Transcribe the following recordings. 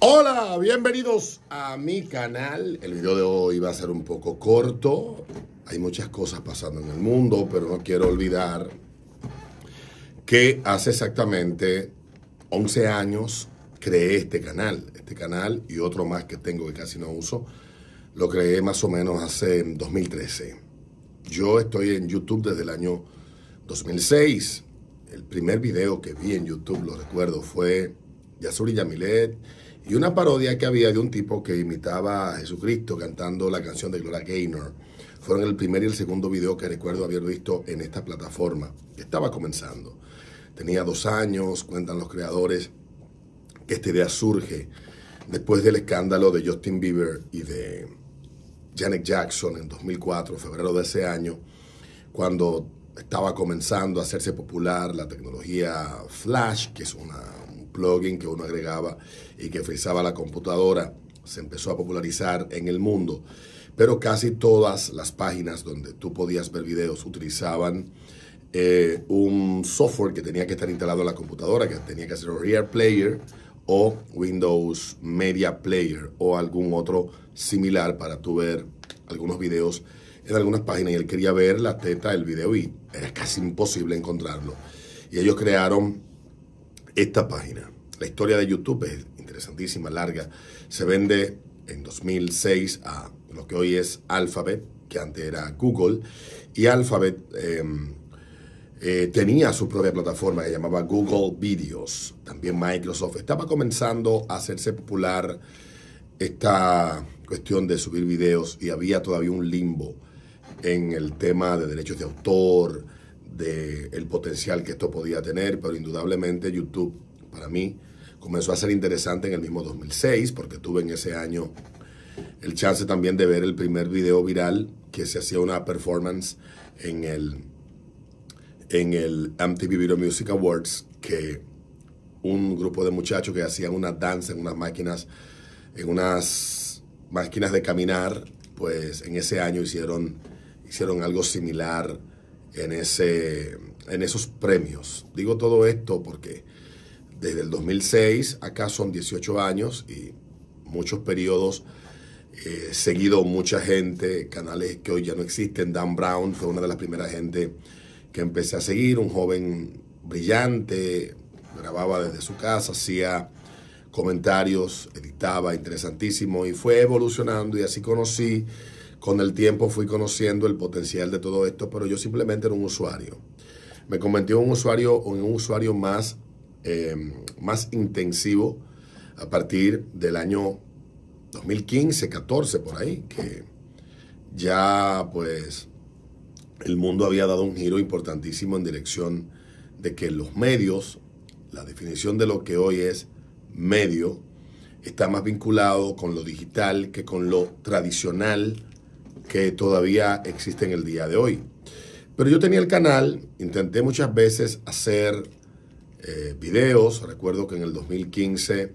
Hola, bienvenidos a mi canal. El video de hoy va a ser un poco corto. Hay muchas cosas pasando en el mundo, pero no quiero olvidar que hace exactamente 11 años creé este canal. Este canal y otro más que tengo que casi no uso, lo creé más o menos hace 2013. Yo estoy en YouTube desde el año 2006. El primer video que vi en YouTube, lo recuerdo, fue Yasuri Yamilet y una parodia que había de un tipo que imitaba a Jesucristo cantando la canción de Gloria Gaynor. Fueron el primer y el segundo video que recuerdo haber visto en esta plataforma. Estaba comenzando. Tenía dos años, cuentan los creadores, que esta idea surge después del escándalo de Justin Bieber y de Janet Jackson en 2004, febrero de ese año, cuando estaba comenzando a hacerse popular la tecnología Flash, que es una plugin que uno agregaba y que frizaba la computadora, se empezó a popularizar en el mundo. Pero casi todas las páginas donde tú podías ver videos utilizaban eh, un software que tenía que estar instalado en la computadora, que tenía que ser Rear Player o Windows Media Player o algún otro similar para tú ver algunos videos en algunas páginas y él quería ver la teta del video y era casi imposible encontrarlo. Y ellos crearon esta página. La historia de YouTube es interesantísima, larga. Se vende en 2006 a lo que hoy es Alphabet, que antes era Google, y Alphabet em, eh, tenía su propia plataforma que llamaba Google Videos, también Microsoft. Estaba comenzando a hacerse popular esta cuestión de subir videos y había todavía un limbo en el tema de derechos de autor, del el potencial que esto podía tener, pero indudablemente YouTube para mí comenzó a ser interesante en el mismo 2006, porque tuve en ese año el chance también de ver el primer video viral que se hacía una performance en el, en el MTV Video Music Awards, que un grupo de muchachos que hacían una danza en unas máquinas, en unas máquinas de caminar, pues en ese año hicieron, hicieron algo similar en, ese, en esos premios. Digo todo esto porque desde el 2006 acá son 18 años y muchos periodos eh, seguido mucha gente, canales que hoy ya no existen. Dan Brown fue una de las primeras gente que empecé a seguir, un joven brillante, grababa desde su casa, hacía comentarios, editaba, interesantísimo y fue evolucionando y así conocí con el tiempo fui conociendo el potencial de todo esto, pero yo simplemente era un usuario. Me convertí en un usuario, en un usuario más, em, más intensivo a partir del año 2015, 14, por ahí, que ya pues el mundo había dado un giro importantísimo en dirección de que los medios, la definición de lo que hoy es medio, está más vinculado con lo digital que con lo tradicional que todavía existe en el día de hoy. Pero yo tenía el canal, intenté muchas veces hacer eh, videos. Recuerdo que en el 2015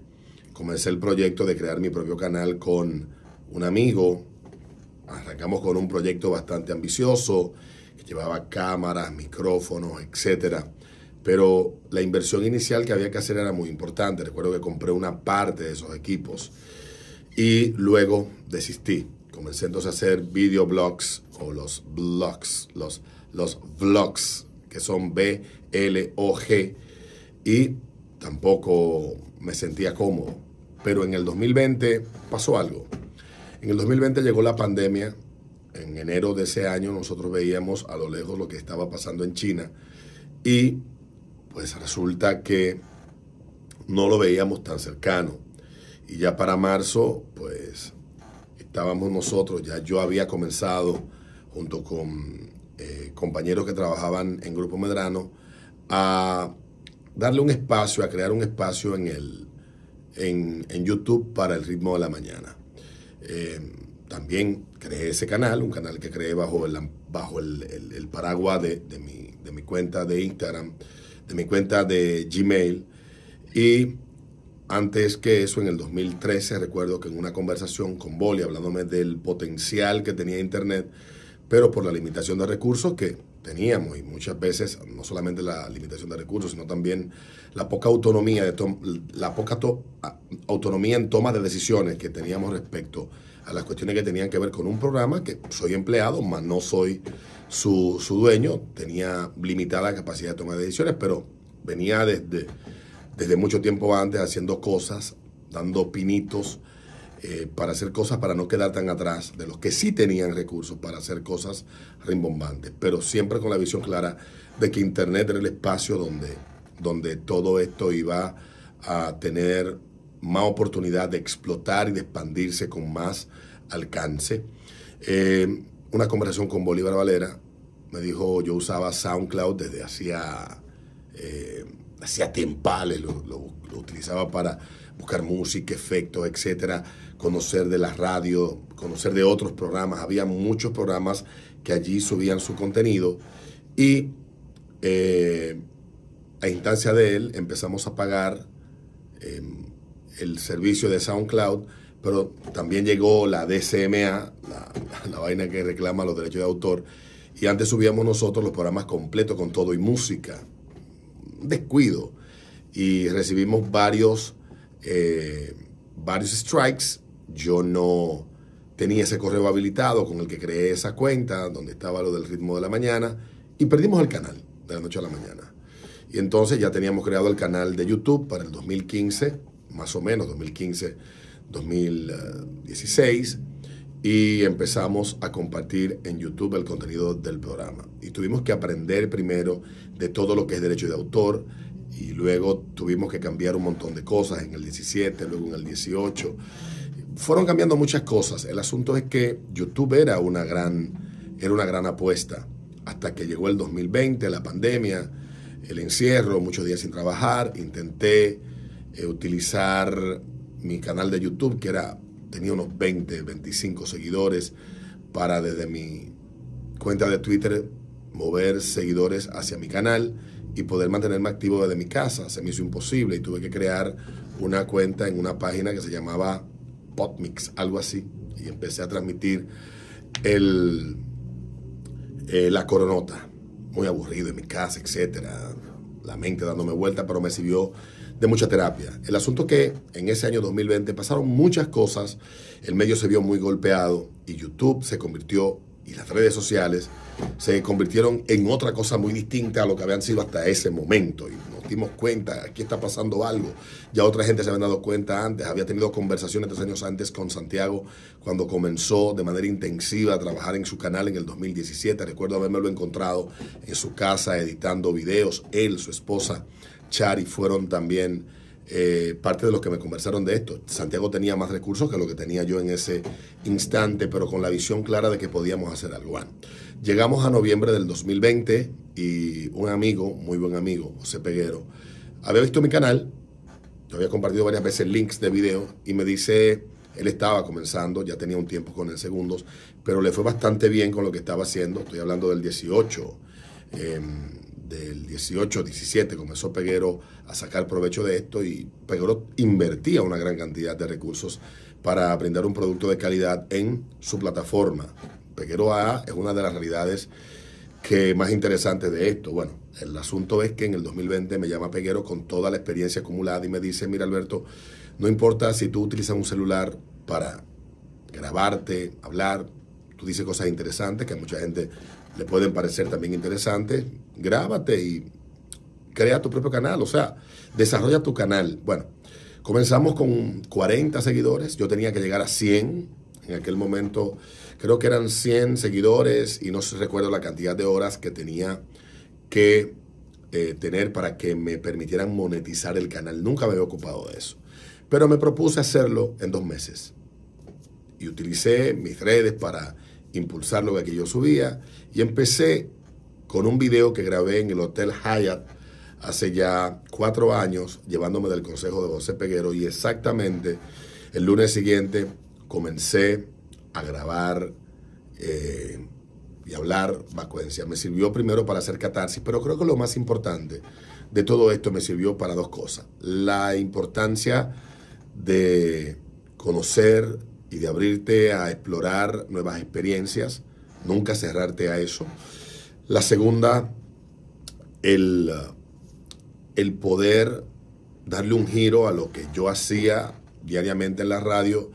comencé el proyecto de crear mi propio canal con un amigo. Arrancamos con un proyecto bastante ambicioso, que llevaba cámaras, micrófonos, etc. Pero la inversión inicial que había que hacer era muy importante. Recuerdo que compré una parte de esos equipos y luego desistí comencé entonces a hacer videoblogs o los blogs, los, los vlogs, que son B-L-O-G, y tampoco me sentía cómodo. Pero en el 2020 pasó algo. En el 2020 llegó la pandemia. En enero de ese año nosotros veíamos a lo lejos lo que estaba pasando en China y pues resulta que no lo veíamos tan cercano. Y ya para marzo, pues estábamos nosotros, ya yo había comenzado junto con eh, compañeros que trabajaban en Grupo Medrano a darle un espacio, a crear un espacio en, el, en, YouTube para el ritmo de la mañana. Eh, también creé ese canal, un canal que creé bajo el, bajo el, paraguas de, mi, de mi cuenta de Instagram, de mi cuenta de Gmail. Y antes que eso, en el 2013, recuerdo que en una conversación con Boli, hablándome del potencial que tenía Internet, pero por la limitación de recursos que teníamos y muchas veces no solamente la limitación de recursos, sino también la poca autonomía de la poca autonomía en toma de decisiones que teníamos respecto a las cuestiones que tenían que ver con un programa que soy empleado, más no soy su, su dueño, tenía limitada capacidad de toma de decisiones, pero venía desde desde mucho tiempo antes haciendo cosas, dando pinitos eh, para hacer cosas para no quedar tan atrás de los que sí tenían recursos para hacer cosas rimbombantes, pero siempre con la visión clara de que Internet era el espacio donde, donde todo esto iba a tener más oportunidad de explotar y de expandirse con más alcance. Eh, una conversación con Bolívar Valera me dijo, yo usaba SoundCloud desde hacía... Eh, hacía tempales, lo, utilizaba para buscar música, efectos, etcétera, conocer de la radio, conocer de otros programas. Había muchos programas que allí subían su contenido y eh, a instancia de él empezamos a pagar em, el servicio de SoundCloud, pero también llegó la DCMA, la vaina que reclama los derechos de autor, y antes subíamos nosotros los programas completos con todo y música descuido y recibimos varios, eh, varios strikes. Yo no tenía ese correo habilitado con el que creé esa cuenta, donde estaba lo del ritmo de la mañana, y perdimos el canal de la noche a la mañana. Y entonces ya teníamos creado el canal de YouTube para el 2015, más o menos, 2015, 2016 y empezamos a compartir en YouTube el contenido del programa. Y tuvimos que aprender primero de todo lo que es derecho de autor y luego tuvimos que cambiar un montón de cosas en el 17, luego en el 18. Fueron cambiando muchas cosas. El asunto es que YouTube era una gran, era una gran apuesta hasta que llegó el 2020, la pandemia, el encierro, muchos días sin trabajar. Intenté eh, utilizar mi canal de YouTube, que era tenía unos 20, 25 seguidores para desde mi cuenta de Twitter mover seguidores hacia mi canal y poder mantenerme activo desde mi casa. Se me hizo imposible y tuve que crear una cuenta en una página que se llamaba Potmix, algo así. Y empecé a transmitir el, eh, la coronota. Muy aburrido en mi casa, etcétera, La mente dándome vuelta, pero me sirvió de mucha terapia. El asunto que en ese año 2020 pasaron muchas cosas, el medio se vio muy golpeado y YouTube se convirtió y las redes sociales se convirtieron en otra cosa muy distinta a lo que habían sido hasta ese momento. Y nos dimos cuenta, aquí está pasando algo. Ya otra gente se había dado cuenta antes, había tenido conversaciones tres años antes con Santiago cuando comenzó de manera intensiva a trabajar en su canal en el 2017. Recuerdo haberme lo encontrado en su casa editando videos, él, su esposa, Chari fueron también eh, parte de los que me conversaron de esto. Santiago tenía más recursos que lo que tenía yo en ese instante, pero con la visión clara de que podíamos hacer algo. llegamos a noviembre del 2020 y un amigo, muy buen amigo, José Peguero, había visto mi canal, yo había compartido varias veces links de video y me dice, él estaba comenzando, ya tenía un tiempo con el segundos, pero le fue bastante bien con lo que estaba haciendo, estoy hablando del 18 del 18, 17 comenzó Peguero a sacar provecho de esto y Peguero invertía una gran cantidad de recursos para brindar un producto de calidad en su plataforma. Peguero A es una de las realidades que más interesantes de esto. Bueno, el asunto es que en el 2020 me llama Peguero con toda la experiencia acumulada y me dice, mira Alberto, no importa si tú utilizas un celular para grabarte, hablar, tú dices cosas interesantes que a mucha gente le pueden parecer también interesantes. Grábate y crea tu propio canal, o sea, desarrolla tu canal. Bueno, comenzamos con 40 seguidores, yo tenía que llegar a 100 en aquel momento, creo que eran 100 seguidores y no recuerdo la cantidad de horas que tenía que eh, tener para que me permitieran monetizar el canal. Nunca me había ocupado de eso. Pero me propuse hacerlo en dos meses. Y utilicé mis redes para impulsar lo que yo subía y empecé con un video que grabé en el Hotel Hyatt hace ya cuatro años, llevándome del consejo de José Peguero y exactamente el lunes siguiente comencé a grabar eh, y hablar vacuencia. Me sirvió primero para hacer catarsis, pero creo que lo más importante de todo esto me sirvió para dos cosas. La importancia de conocer y de abrirte a explorar nuevas experiencias, nunca cerrarte a eso. La segunda, el, poder darle un giro a lo que yo hacía diariamente en la radio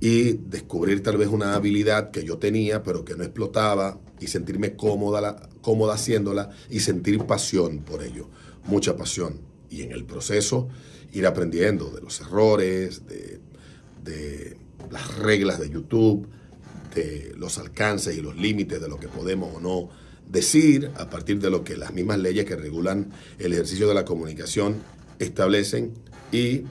y descubrir tal vez una habilidad que yo tenía pero que no explotaba y sentirme cómoda, cómoda haciéndola y sentir pasión por ello, mucha pasión. Y en el proceso ir aprendiendo de los errores, de las reglas de YouTube, de los alcances y los límites de lo que podemos o no decir a partir de lo que las mismas leyes que regulan el ejercicio de la comunicación establecen y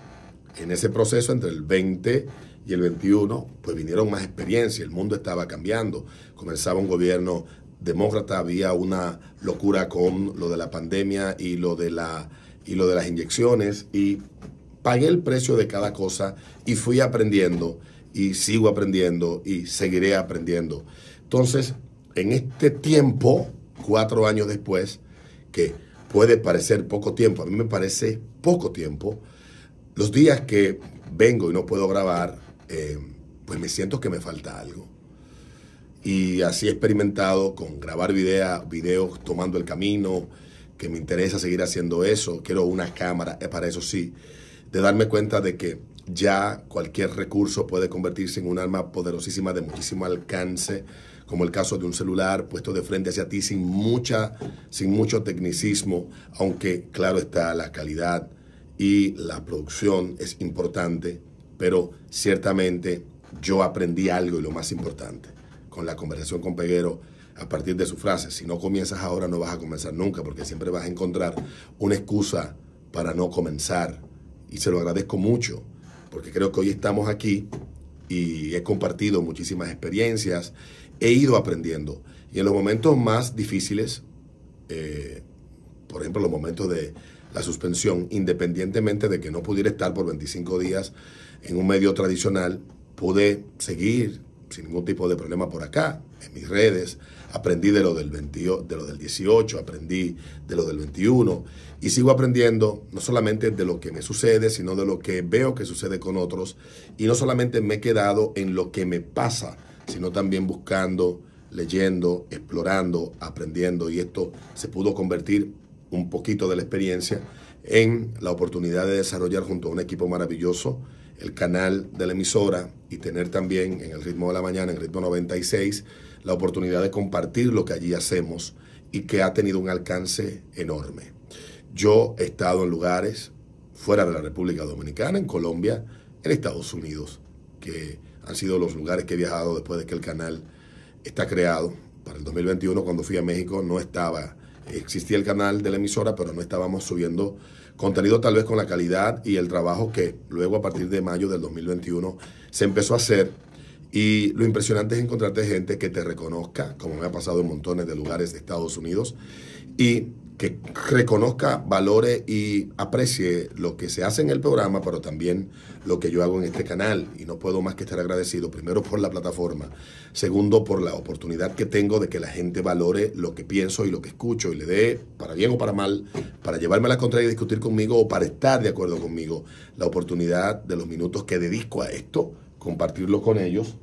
en ese proceso entre el 20 y el 21 pues vinieron más experiencias, el mundo estaba cambiando, comenzaba un gobierno demócrata, había una locura con lo de la pandemia y lo de la y lo de las inyecciones y pagué el precio de cada cosa y fui aprendiendo y sigo aprendiendo y seguiré aprendiendo. Entonces, en este tiempo, cuatro años después, que puede parecer poco tiempo, a mí me parece poco tiempo, los días que vengo y no puedo grabar, eh, pues me siento que me falta algo. Y así he experimentado con grabar video, videos tomando el camino, que me interesa seguir haciendo eso, quiero una cámara, eh, para eso sí de darme cuenta de que ya cualquier recurso puede convertirse en un arma poderosísima de muchísimo alcance, como el caso de un celular puesto de frente hacia ti sin, mucha, sin mucho tecnicismo, aunque claro está la calidad y la producción es importante, pero ciertamente yo aprendí algo y lo más importante con la conversación con Peguero a partir de su frase, si no comienzas ahora no vas a comenzar nunca, porque siempre vas a encontrar una excusa para no comenzar y se lo agradezco mucho, porque creo que hoy estamos aquí y he compartido muchísimas experiencias, he ido aprendiendo. Y en los momentos más difíciles, eh, por ejemplo, los momentos de la suspensión, independientemente de que no pudiera estar por 25 días en un medio tradicional, pude seguir sin ningún tipo de problema por acá en mis redes, aprendí de lo, del de lo del 18, aprendí de lo del 21 y sigo aprendiendo no solamente de lo que me sucede, sino de lo que veo que sucede con otros y no solamente me he quedado en lo que me pasa, sino también buscando, leyendo, explorando, aprendiendo y esto se pudo convertir un poquito de la experiencia en la oportunidad de desarrollar junto a un equipo maravilloso el canal de la emisora y tener también en el ritmo de la mañana, en el ritmo 96, la oportunidad de compartir lo que allí hacemos y que ha tenido un alcance enorme. Yo he estado en lugares fuera de la República Dominicana, en Colombia, en Estados Unidos, que han sido los lugares que he viajado después de que el canal está creado. Para el 2021, cuando fui a México, no estaba, existía el canal de la emisora, pero no estábamos subiendo contenido tal vez con la calidad y el trabajo que luego a partir de mayo del 2021 se empezó a hacer. Y lo impresionante es encontrarte gente que te reconozca, como me ha pasado en montones de lugares de Estados Unidos, y que reconozca, valore y aprecie lo que se hace en el programa, pero también lo que yo hago en este canal. Y no puedo más que estar agradecido, primero por la plataforma, segundo por la oportunidad que tengo de que la gente valore lo que pienso y lo que escucho y le dé, para bien o para mal, para llevarme a la contraria y discutir conmigo o para estar de acuerdo conmigo, la oportunidad de los minutos que dedico a esto, compartirlo con ellos.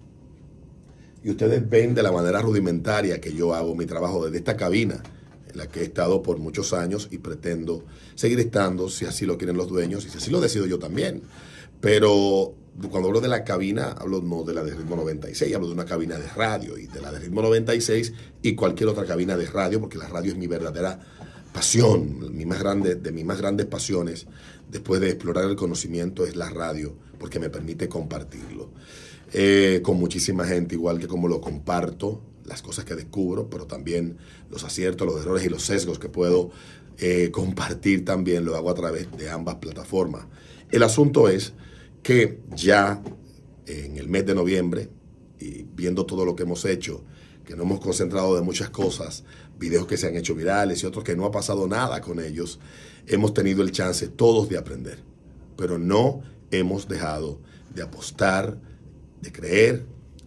Y ustedes ven de la manera rudimentaria que yo hago mi trabajo desde esta cabina la que he estado por muchos años y pretendo seguir estando si así lo quieren los dueños y si así lo decido yo también. Pero cuando hablo de la cabina, hablo no de la de ritmo 96, hablo de una cabina de radio y de la de ritmo 96 y cualquier otra cabina de radio, porque la radio es mi verdadera pasión, mi más grande, de mis más grandes pasiones, después de explorar el conocimiento, es la radio, porque me permite compartirlo. Eh, con muchísima gente, igual que como lo comparto las cosas que descubro, pero también los aciertos, los errores y los sesgos que puedo eh, compartir también lo hago a través de ambas plataformas. El asunto es que ya en el mes de noviembre, y viendo todo lo que hemos hecho, que no hemos concentrado de muchas cosas, videos que se han hecho virales y otros que no ha pasado nada con ellos, hemos tenido el chance todos de aprender, pero no hemos dejado de apostar, de creer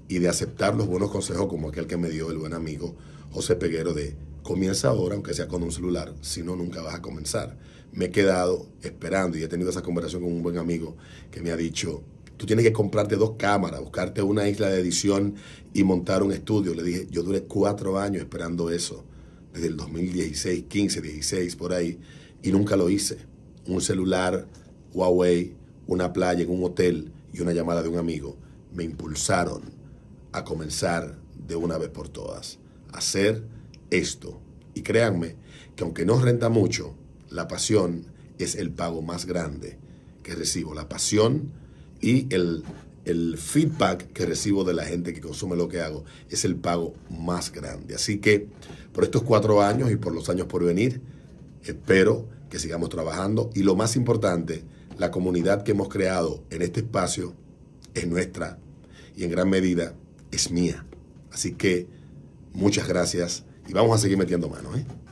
y de aceptar los buenos consejos como aquel que me dio el buen amigo José Peguero de comienza ahora, aunque sea con un celular, si no, nunca vas a comenzar. Me he quedado esperando y he tenido esa conversación con un buen amigo que me ha dicho, tú tienes que comprarte dos cámaras, buscarte una isla de edición y montar un estudio. Le dije, yo duré cuatro años esperando eso, desde el 2016, 15, 16, por ahí, y nunca lo hice. Un celular, Huawei, una playa en un hotel y una llamada de un amigo me impulsaron a comenzar de una vez por todas. Hacer esto. Y créanme que aunque no renta mucho, la pasión es el pago más grande que recibo. La pasión y el, el feedback que recibo de la gente que consume lo que hago es el pago más grande. Así que por estos cuatro años y por los años por venir, espero que sigamos trabajando y lo más importante, la comunidad que hemos creado en este espacio es nuestra y en gran medida es mía. Así que muchas gracias y vamos a seguir metiendo mano. ¿eh?